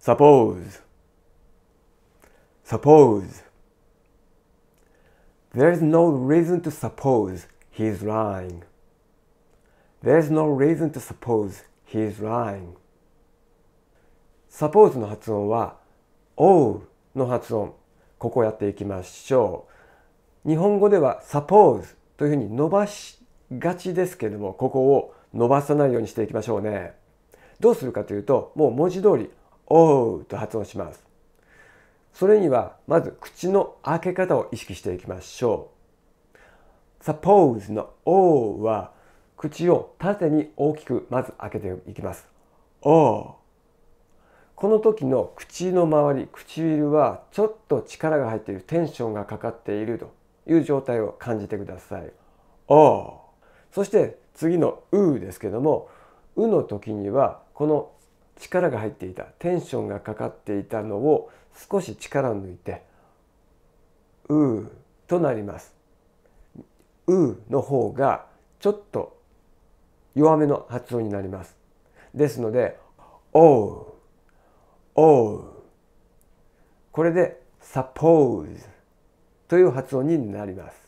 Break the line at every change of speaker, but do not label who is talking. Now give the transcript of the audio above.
Suppose. Suppose. There is no reason to suppose he is lying. There is no reason to suppose he is lying. Suppose の発音は O の発音。ここをやっていきましょう。日本語では suppose というふうに伸ばしがちですけれども、ここを伸ばさないようにしていきましょうね。どうするかというと、もう文字通りおうと発音します。それにはまず口の開け方を意識していきましょう。suppose の O は口を縦に大きくまず開けていきます。お、この時の口の周り唇はちょっと力が入っているテンションがかかっているという状態を感じてください。O そして次の「う」ですけども「う」の時にはこの力が入っていたテンションがかかっていたのを少し力を抜いて「うー」となります。「うー」の方がちょっと弱めの発音になります。ですので「おう」「おう」これで「suppose」という発音になります。